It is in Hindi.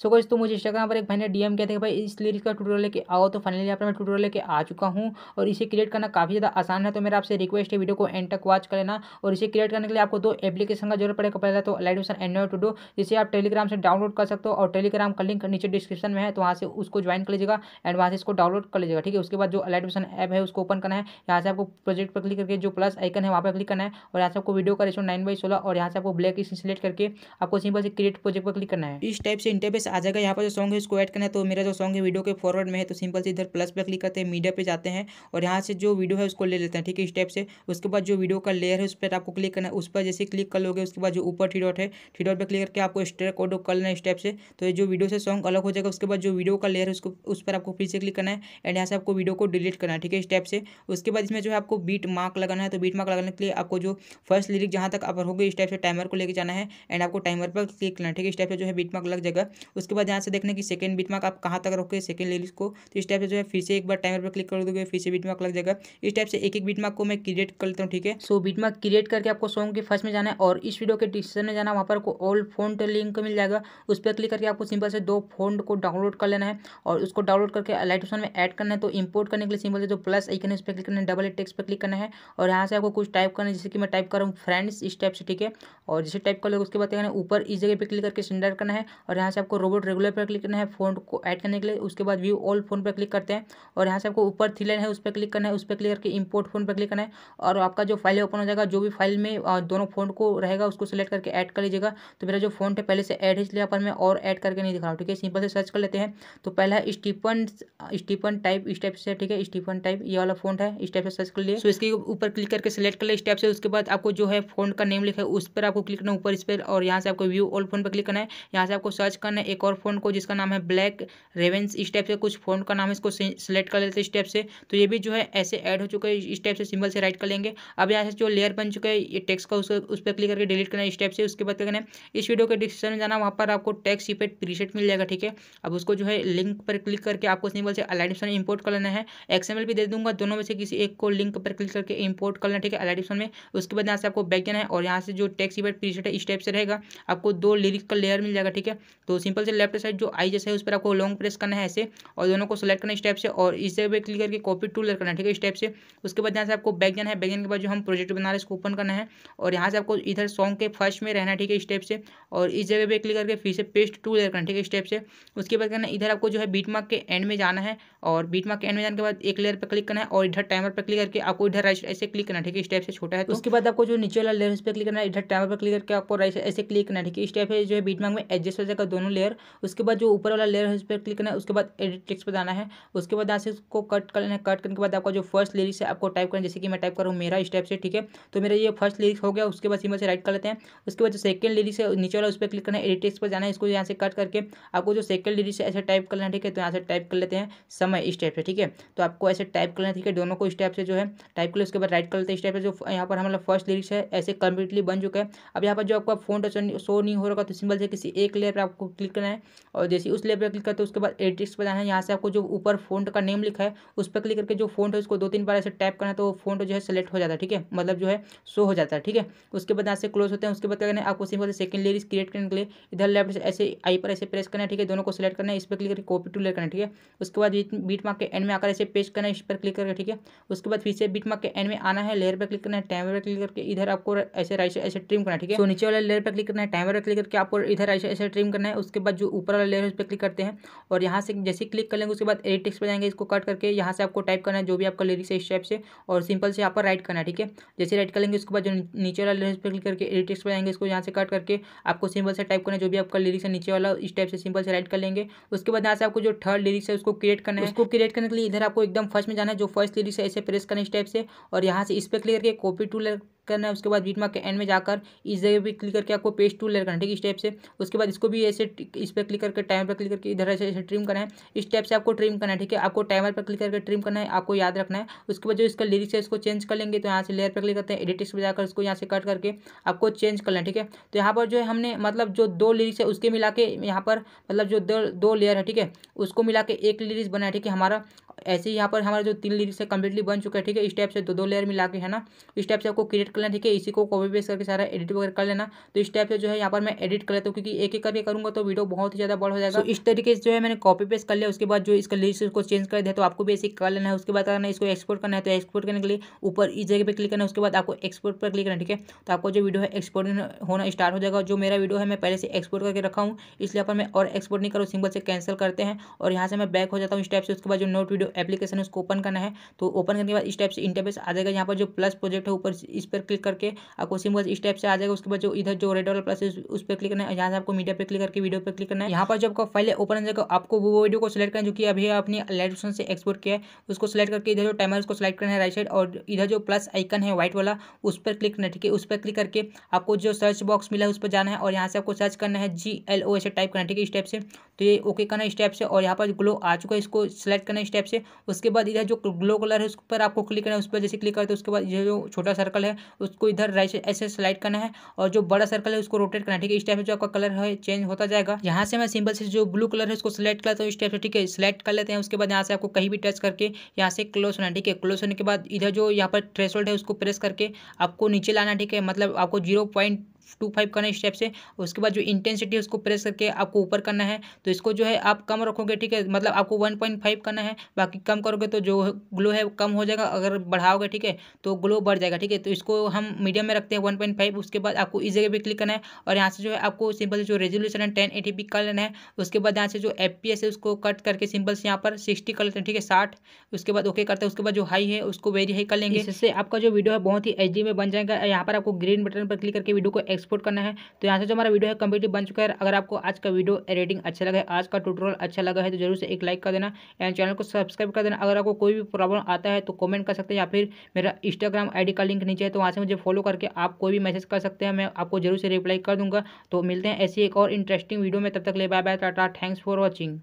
सो गाइस तो मुझे इंस्टाग्राम पर एक भाई ने डीएम किया था कि भाई इस लिरिक्स का ट्यूटोरियल लेके आओ तो फाइनली यहाँ पर मैं ट्यूटोरियल लेके आ चुका हूँ और इसे क्रिएट करना काफ़ी ज़्यादा आसान है तो मेरा आपसे रिक्वेस्ट है वीडियो को एंड तक वॉच कर लेना और इसे क्रिएट करने के लिए आपको दो एप्लीकेशन का जरूरत पड़ेगा पहले तो लाइटोसन एंड्रॉइड टू जिसे आप टेलीग्राम से डाउनलोड कर सकते हो और टेलीग्राम का लिंक नीचे डिस्क्रिप्शन में है तो वहाँ से उसको ज्वाइन कर लीजिएगा एंड वहाँ से इसको डाउनलोड कर लीजिएगा ठीक है उसके बाद जो लाइटोसन ऐप है उसको ओपन करना है यहाँ से आपको प्रोजेक्ट पर क्लिक करके जो प्लस आइकन है वहाँ पर क्लिक करना है और यहाँ से आपको वीडियो का रेशो नाइन बाई सोलह और यहाँ से आपको ब्लैक सिलेक्ट करके आपको सिंपल से क्रिएट प्रोजेक्ट पर क्लिक करना है इस टाइप से इंटरफेस प्लस आ जाएगा यहाँ पर जो सॉन्ग है उसको ऐड करना है तो मेरा जो सॉन्ग है वीडियो के फॉरवर्ड में है तो सिंपल से इधर प्लस पे क्लिक करते हैं मीडिया पे जाते हैं और यहाँ से जो वीडियो है उसको ले लेते हैं ठीक है स्टेप से उसके बाद जो वीडियो का लेयर है उस पर आपको क्लिक करना है उस पर जैसे क्लिक कर लोगे उसके बाद जो ऊपर थ्री डॉट है थ्री डॉट पर क्लिक करके आपको स्ट्रेक ऑडो कर लेना है स्टेप से तो जो वीडियो से सॉन्ग अलग हो जाएगा उसके बाद जो वीडियो का लेयर है उसको उस पर आपको फिर से क्लिक करना है एंड यहाँ से आपको वीडियो को डिलीट करना है ठीक है स्टेप से उसके बाद इसमें जो है आपको बीट मार्क लगाना है तो बीट मार्क लगाने के लिए आपको जो फर्स्ट लिरिक जहाँ तक आप रहोगे इस टाइप से टाइमर को लेकर जाना है एंड आपको टाइमर पर क्लिक करना है ठीक है स्टेप से जो है बीट मार्क लग जाएगा उसके बाद यहाँ से देखने की सेकंड बीटमार्क आप कहाँ तक रखोगे सेकंड लेवल को तो इस टाइप से जो है फिर से एक बार टाइमर पर क्लिक कर दोगे फिर से बीटमार्क लग जाएगा इस टाइप से एक एक बीटमार्क को मैं क्रिएट कर लेता हूँ ठीक है सो बीटमार्क क्रिएट करके आपको सॉन्ग के फर्स्ट में जाना है और इस वीडियो के डिस्क्रिप्शन में जाना वहाँ पर ऑल फोन लिंक मिल जाएगा उस पर क्लिक करके आपको सिंपल से दो फोन को डाउनलोड कर लेना है और उसको डाउनलोड करके लाइट ऑप्शन में एड करना है तो इम्पोर्ट करने के लिए सिंपल से जो प्लस आइकन है उस पर क्लिक करना है डबल टेक्स पर क्लिक करना है और यहाँ से आपको कुछ टाइप करना है जैसे कि मैं टाइप कर रहा हूँ फ्रेंड्स इस टाइप से ठीक है और जैसे टाइप कर लोगे उसके बाद ऊपर इस जगह पर क्लिक करके सेंडर करना है और यहाँ से आपको रोबोट रेगुलर पर क्लिक करना है फोन को ऐड करने के लिए उसके बाद व्यू ऑल फोन पर क्लिक करते हैं और यहाँ से आपको ऊपर थ्री लाइन है उस पर क्लिक करना है उस पर क्लिक करके इम्पोर्ट फोन पर क्लिक करना है और आपका जो फाइल ओपन हो जाएगा जो भी फाइल में दोनों फोन को रहेगा उसको सिलेक्ट करके ऐड कर लीजिएगा तो मेरा जो फोन है पहले से ऐड है इसलिए पर मैं और ऐड करके नहीं दिखा रहा हूँ ठीक है सिंपल से सर्च कर लेते हैं तो पहला है स्टीफन स्टीफन टाइप इस टाइप से ठीक है स्टीफन टाइप ये वाला फोन है इस टाइप से सर्च कर लिए तो इसके ऊपर क्लिक करके सिलेक्ट कर लिया इस टाइप से उसके बाद आपको जो है फोन का नेम लिखा है उस पर आपको क्लिक करना ऊपर इस पर और यहाँ से आपको व्यू ऑल फोन पर क्लिक करना है यहाँ से आपको सर्च करना है एक और फोन को जिसका नाम है ब्लैक रेवेंस इस टाइप से कुछ फोन का नाम है इसको सेलेक्ट कर लेते हैं इस टाइप से तो ये भी जो है ऐसे ऐड हो चुका है इस टाइप से सिंबल से राइट कर लेंगे अब यहाँ से जो लेयर बन चुका है ये टेक्स का उसको उस पर क्लिक करके डिलीट करना है इस टाइप से उसके बाद क्या करना है इस वीडियो के डिस्क्रिप्शन में जाना वहाँ पर आपको टेक्स इफेक्ट प्रीसेट मिल जाएगा ठीक है अब उसको जो है लिंक पर क्लिक करके आपको सिंबल से अलाइडिप्सन इम्पोर्ट कर लेना है एक्सएमएल भी दे दूंगा दोनों में से किसी एक को लिंक पर क्लिक करके इम्पोर्ट कर लेना ठीक है अलाइडिप्सन में उसके बाद यहाँ से आपको बैक जाना है और यहाँ से जो टेक्स इफेक्ट प्रीसेट है इस टाइप से रहेगा आपको दो लिरिक का लेयर मिल जाएगा ठीक है तो सिंपल से लेफ्ट साइड जो आई जैसे है उस पर आपको लॉन्ग प्रेस करना है ऐसे और दोनों को सेलेक्ट करना स्टेप से और इस जगह पर क्लिक करके कॉपी टूल करना है ठीक है स्टेप से उसके बाद यहाँ से आपको बैक जाना है बैक जाने के बाद जो हम प्रोजेक्ट बना रहे हैं इसको ओपन करना है और यहाँ से आपको इधर सॉन्ग के फर्स्ट में रहना है ठीक है स्टेप से और इस जगह पर क्लिक करके फिर से पेस्ट टूल लेट करना ठीक है स्टेप से उसके बाद करना इधर आपको जो है बीट मार्क के एंड में जाना है और बीट मार्क के एंड में जाने के बाद एक लेयर पर क्लिक करना है और इधर टाइमर पर क्लिक करके आपको इधर राइट ऐसे क्लिक करना ठीक है स्टेप से छोटा है तो। उसके बाद आपको जो नीचे वाला लेयर पर क्लिक करना है इधर टाइमर पर क्लिक करके आपको राइट ऐसे क्लिक करना ठीक है स्टेप है जो है बीट मार्क में एडजस्ट हो जाएगा दोनों लेयर उसके बाद जो ऊपर वाला लेयर है उस पर क्लिक करना है उसके बाद एडिट टेक्स पर जाना है उसके बाद यहाँ से उसको कट कर लेना कट करने के बाद आपका जो फर्स्ट लिरिक्स है आपको टाइप करना जैसे कि मैं टाइप करूँ मेरा इस टाइप से ठीक है तो मेरा ये फर्स्ट लिरिक्स हो गया उसके बाद सिंबल से राइट कर लेते हैं उसके बाद जो सेकंड लिरिक्स है नीचे वाला उस पर क्लिक करना है एडिट टेक्स पर जाना है इसको यहाँ से कट करके आपको जो सेकंड लिरिक्स है ऐसे टाइप कर लेना ठीक है तो यहाँ से टाइप कर लेते हैं समय इस टाइप से ठीक है तो आपको ऐसे टाइप करना है ठीक है दोनों को इस टाइप से जो है टाइप कर उसके बाद राइट कर लेते हैं इस टाइप से जो यहाँ पर हमारा फर्स्ट लिरिक्स है ऐसे कम्प्लीटली बन चुका है अब यहाँ पर जो आपका फोन टच शो नहीं हो रहा तो सिंबल से किसी एक लेयर पर आपको क्लिक करना देना है और जैसे उस लेयर पर क्लिक करते हैं उसके बाद एडिटिक्स पर जाना है यहाँ से आपको जो ऊपर फोन का नेम लिखा है उस पर क्लिक करके जो फोन है उसको दो तीन बार ऐसे टाइप करना है तो वो फोन जो है सेलेक्ट हो जाता है ठीक है मतलब जो है शो हो जाता है ठीक है उसके बाद यहाँ से क्लोज होते हैं उसके बाद क्या करना है आपको सिंपल सेकंड लेयर क्रिएट करने के लिए इधर लेफ्ट से ऐसे आई पर ऐसे प्रेस करना है ठीक है दोनों को सिलेक्ट करना है इस पर क्लिक करके कॉपी टू ले करना है ठीक है उसके बाद बीट मार्क के एंड में आकर ऐसे पेस्ट करना है इस पर क्लिक करके ठीक है उसके बाद फिर से बीट मार्क के एंड में आना है लेयर पर क्लिक करना है टाइमर पर क्लिक करके इधर आपको ऐसे राइट ऐसे ट्रिम करना है ठीक है तो नीचे वाले लेयर पर क्लिक करना है टाइमर पर क्लिक करके आपको इधर ऐसे ऐसे ट्रिम करना है उसके बाद जो ऊपर वाला लेयर है उस पर क्लिक करते हैं और यहाँ से जैसे क्लिक कर लेंगे उसके बाद एडिट टेक्स्ट पर जाएंगे इसको कट करके यहाँ से आपको टाइप करना है जो भी आपका लिरिक्स है इस टाइप से और सिंपल से यहाँ पर राइट करना है ठीक है जैसे राइट कर लेंगे उसके बाद जो नीचे वाला लेयर पर क्लिक करके एडिट टेक्स्ट पर जाएंगे इसको यहाँ से कट करके आपको सिंपल से टाइप करना है जो भी आपका लिरिक्स है नीचे वाला इस टाइप से सिंपल से राइट कर लेंगे उसके बाद यहाँ से आपको जो थर्ड लिरिक्स है उसको क्रिएट करना है उसको क्रिएट करने के लिए इधर आपको एकदम फर्स्ट में जाना है जो फर्स्ट लिरिक्स है ऐसे प्रेस करना इस टाइप से और यहाँ से इस पर क्लिक करके कॉपी टू करना है उसके बाद बीट मार्क के एंड में जाकर इस जगह पर क्लिक करके आपको पेज टूल लेर करना है ठीक है स्टेप से उसके बाद इसको भी ऐसे इस पर क्लिक करके टाइमर पर क्लिक करके इधर ऐसे ऐसे ट्रिम करना है इस टाइप से आपको ट्रिम करना है ठीक है आपको टाइमर पर क्लिक करके ट्रिम करना है आपको याद रखना है उसके बाद जो इसका लिरिक्स है इसको चेंज कर लेंगे तो यहाँ से लेयर पर क्लिक करते हैं एडिटिक्स पर जाकर उसको यहाँ से कट करके आपको चेंज कर है ठीक है तो यहाँ पर जो है हमने मतलब जो दो लिरिक्स है उसके मिला के यहाँ पर मतलब जो दो लेयर है ठीक है उसको मिला के एक लिरिक्स बनाया ठीक है हमारा ऐसे यहाँ पर हमारा जो तीन लिरिक्स है कम्प्लीटली बन चुका है ठीक है स्टेप से दो दो लेयर मिला के है ना स्टेप से आपको क्रिएट करना ठीक है इसी को कॉपी पेस्ट करके सारा एडिट वगैरह कर लेना तो इस टाइप से जो है यहाँ पर मैं एडिट कर लेता हूँ क्योंकि एक एक करके करूँगा तो वीडियो बहुत ही ज़्यादा बड़ा हो जाएगा इस तरीके से जो है मैंने कॉपी पेस्ट कर लिया उसके बाद जो इसका लिस्ट उसको चेंज कर दिया तो आपको भी ऐसे कर लेना है उसके बाद करना इसको एक्सपोर्ट करना है तो एक्सपोर्ट करने के लिए ऊपर इस जगह पर क्लिक करना है उसके बाद आपको एक्सपोर्ट पर क्लिक करना ठीक है तो आपको जो वीडियो है एक्सपोर्ट होना स्टार्ट हो जाएगा जो मेरा वीडियो है मैं पहले से एक्सपोर्ट करके रखा हूँ इसलिए पर मैं और एक्सपोर्ट नहीं करूँ सिंपल से कैंसिल करते हैं और यहाँ से मैं बैक हो जाता हूँ इस टाइप से उसके बाद जो नोट वीडियो जो एप्लीकेशन है उसको ओपन करना है तो ओपन करने के बाद इस टाइप से इंटरफेस आ जाएगा यहाँ पर जो प्लस प्रोजेक्ट है ऊपर इस पर क्लिक करके आपको सिंपल इस टाइप से आ जाएगा उसके बाद जो इधर जो रेड वाला प्लस है उस पर क्लिक करना है यहाँ से आपको मीडिया पर क्लिक करके वीडियो पर क्लिक करना है यहाँ पर जो आपका फाइल ओपन हो जाएगा आपको वो वीडियो को सिलेक्ट करना जो कि अभी अपनी लाइटन से एक्सपोर्ट किया है उसको सिलेक्ट करके इधर जो टाइमर उसको सिलेक्ट करना है राइट साइड और इधर जो प्लस आइकन है व्हाइट वाला उस पर क्लिक करना ठीक है उस पर क्लिक करके आपको जो सर्च बॉक्स मिला है उस पर जाना है और यहाँ से आपको सर्च करना है जी एल ओ ऐसे टाइप करना ठीक है इस टाइप से तो ये ओके करना है इस टाइप से और यहाँ पर ग्लो आ चुका है इसको सेलेक्ट करना है इस टाइप से नीचे उसके बाद इधर जो ग्लो कलर है उस पर आपको क्लिक करना है उस पर जैसे क्लिक करते हैं तो उसके बाद ये जो छोटा सर्कल है उसको इधर राइट ऐसे स्लाइड करना है और जो बड़ा सर्कल है उसको रोटेट करना है ठीक है इस टाइप से जो आपका कलर है चेंज होता जाएगा यहाँ से मैं सिंपल से जो ब्लू कलर है उसको सिलेक्ट करता हूँ इस टाइप से ठीक है सिलेक्ट कर लेते हैं उसके बाद यहाँ से आपको कहीं भी टच करके यहाँ से क्लोज होना ठीक है क्लोज होने के बाद इधर जो यहाँ पर थ्रेसोल्ड है उसको प्रेस करके आपको नीचे लाना ठीक है मतलब आपको जीरो पॉइंट टू फाइव करना है स्टेप से उसके बाद जो इंटेंसिटी है उसको प्रेस करके आपको ऊपर करना है तो इसको जो है आप कम रखोगे ठीक है मतलब आपको वन पॉइंट फाइव करना है बाकी कम करोगे तो जो ग्लो है कम हो जाएगा अगर बढ़ाओगे ठीक है तो ग्लो बढ़ जाएगा ठीक है तो इसको हम मीडियम में रखते हैं वन पॉइंट फाइव उसके बाद आपको इस जगह पर क्लिक करना है और यहाँ से जो है आपको सिंपल जो रेजोल्यूशन है टेन एटी पी लेना है उसके बाद यहाँ से जो एफ पी एस है उसको कट करके सिंपल से यहाँ पर सिक्सटी कर लेते हैं ठीक है साठ उसके बाद ओके करते हैं उसके बाद जो हाई है उसको वेरी हाई कर लेंगे इससे आपका जो वीडियो है बहुत ही एच में बन जाएगा यहाँ पर आपको ग्रीन बटन पर क्लिक करके वीडियो को एक्सपोर्ट करना है तो यहाँ से जो हमारा वीडियो है कम्प्लीटली बन चुका है अगर आपको आज का वीडियो एडिटिंग अच्छा लगा है आज का ट्यूटोरियल अच्छा लगा है तो जरूर से एक लाइक कर देना एंड चैनल को सब्सक्राइब कर देना अगर आपको कोई भी प्रॉब्लम आता है तो कॉमेंट कर सकते हैं या फिर मेरा इंस्टाग्राम आई का लिंक नीचे है तो वहाँ से मुझे फॉलो करके आप कोई भी मैसेज कर सकते हैं मैं आपको जरूर से रिप्लाई कर दूँगा तो मिलते हैं ऐसी एक और इंटरेस्टिंग वीडियो में तब तक ले bye bye tata thanks for watching